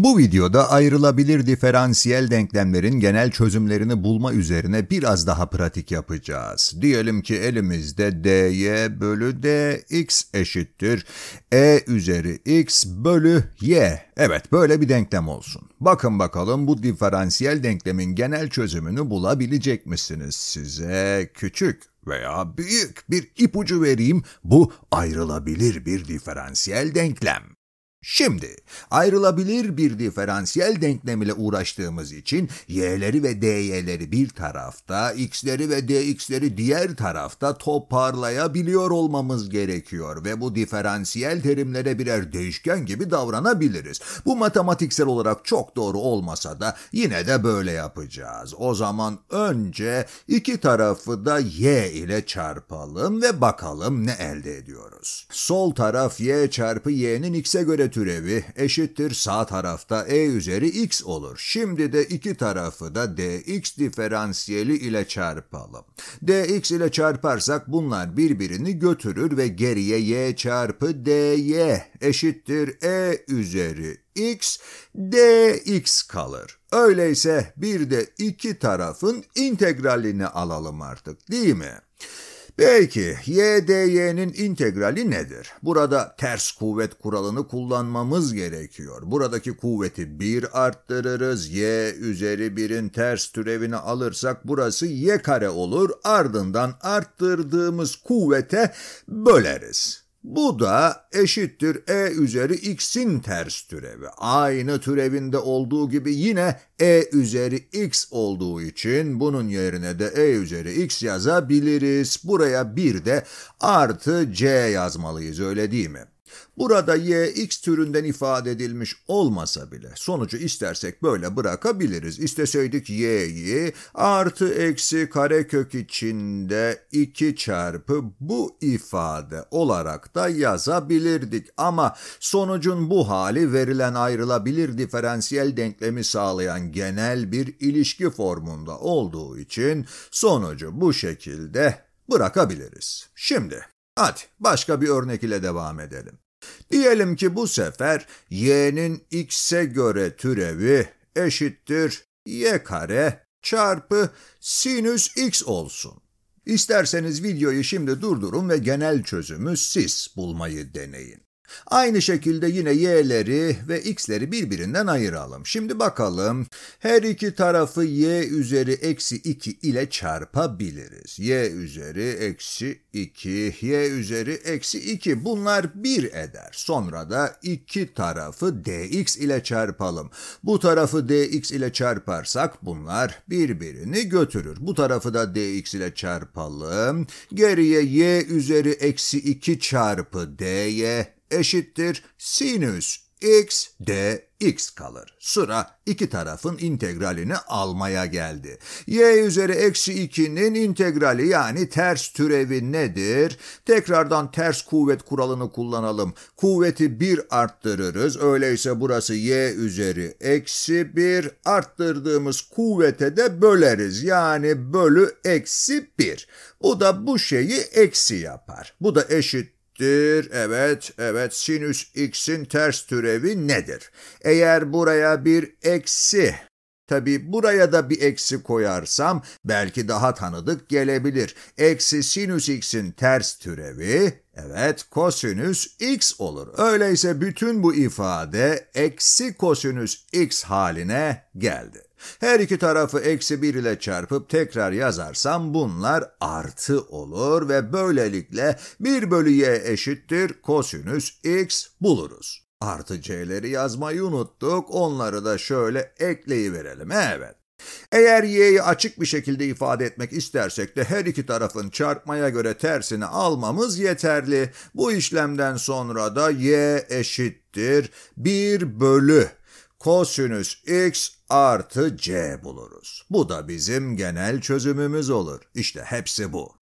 Bu videoda ayrılabilir diferansiyel denklemlerin genel çözümlerini bulma üzerine biraz daha pratik yapacağız. Diyelim ki elimizde dy bölü dx eşittir e üzeri x bölü y. Evet böyle bir denklem olsun. Bakın bakalım bu diferansiyel denklemin genel çözümünü bulabilecek misiniz? Size küçük veya büyük bir ipucu vereyim. Bu ayrılabilir bir diferansiyel denklem. Şimdi ayrılabilir bir diferansiyel denklem ile uğraştığımız için y'leri ve dy'leri bir tarafta, x'leri ve dx'leri diğer tarafta toparlayabiliyor olmamız gerekiyor ve bu diferansiyel terimlere birer değişken gibi davranabiliriz. Bu matematiksel olarak çok doğru olmasa da yine de böyle yapacağız. O zaman önce iki tarafı da y ile çarpalım ve bakalım ne elde ediyoruz. Sol taraf y çarpı y'nin x'e göre türevi eşittir sağ tarafta e üzeri x olur. Şimdi de iki tarafı da dx diferansiyeli ile çarpalım. dx ile çarparsak bunlar birbirini götürür ve geriye y çarpı dy eşittir e üzeri x dx kalır. Öyleyse bir de iki tarafın integralini alalım artık değil mi? Peki YDY'nin integrali nedir? Burada ters kuvvet kuralını kullanmamız gerekiyor. Buradaki kuvveti 1 arttırırız. Y üzeri 1'in ters türevini alırsak burası Y kare olur. Ardından arttırdığımız kuvvete böleriz. Bu da eşittir e üzeri x'in ters türevi. Aynı türevinde olduğu gibi yine e üzeri x olduğu için bunun yerine de e üzeri x yazabiliriz. Buraya bir de artı c yazmalıyız öyle değil mi? Burada y x türünden ifade edilmiş olmasa bile sonucu istersek böyle bırakabiliriz. İsteseydik y'yi artı eksi karekök içinde 2 çarpı bu ifade olarak da yazabilirdik. Ama sonucun bu hali verilen ayrılabilir diferansiyel denklemi sağlayan genel bir ilişki formunda olduğu için sonucu bu şekilde bırakabiliriz. Şimdi Hadi başka bir örnek ile devam edelim. Diyelim ki bu sefer y'nin x'e göre türevi eşittir y kare çarpı sinüs x olsun. İsterseniz videoyu şimdi durdurun ve genel çözümü siz bulmayı deneyin. Aynı şekilde yine y'leri ve x'leri birbirinden ayıralım. Şimdi bakalım her iki tarafı y üzeri eksi 2 ile çarpabiliriz. y üzeri eksi 2, y üzeri eksi 2 bunlar 1 eder. Sonra da iki tarafı dx ile çarpalım. Bu tarafı dx ile çarparsak bunlar birbirini götürür. Bu tarafı da dx ile çarpalım. Geriye y üzeri eksi 2 çarpı dy eşittir sinüs x dx kalır. Sıra iki tarafın integralini almaya geldi. y üzeri eksi 2'nin integrali yani ters türevi nedir? Tekrardan ters kuvvet kuralını kullanalım. Kuvveti 1 arttırırız. Öyleyse burası y üzeri eksi 1 arttırdığımız kuvvete de böleriz. Yani bölü eksi 1. Bu da bu şeyi eksi yapar. Bu da eşit eşittir. Evet, evet sinüs x'in ters türevi nedir? Eğer buraya bir eksi Tabi buraya da bir eksi koyarsam belki daha tanıdık gelebilir. Eksi sinüs x'in ters türevi, evet kosinüs x olur. Öyleyse bütün bu ifade eksi kosinüs x haline geldi. Her iki tarafı eksi 1 ile çarpıp tekrar yazarsam bunlar artı olur ve böylelikle 1 bölü y eşittir kosinüs x buluruz. Artı C'leri yazmayı unuttuk. Onları da şöyle ekleyiverelim. Evet. Eğer y'yi açık bir şekilde ifade etmek istersek de her iki tarafın çarpmaya göre tersini almamız yeterli. Bu işlemden sonra da y eşittir 1 bölü kosinüs x artı c buluruz. Bu da bizim genel çözümümüz olur. İşte hepsi bu.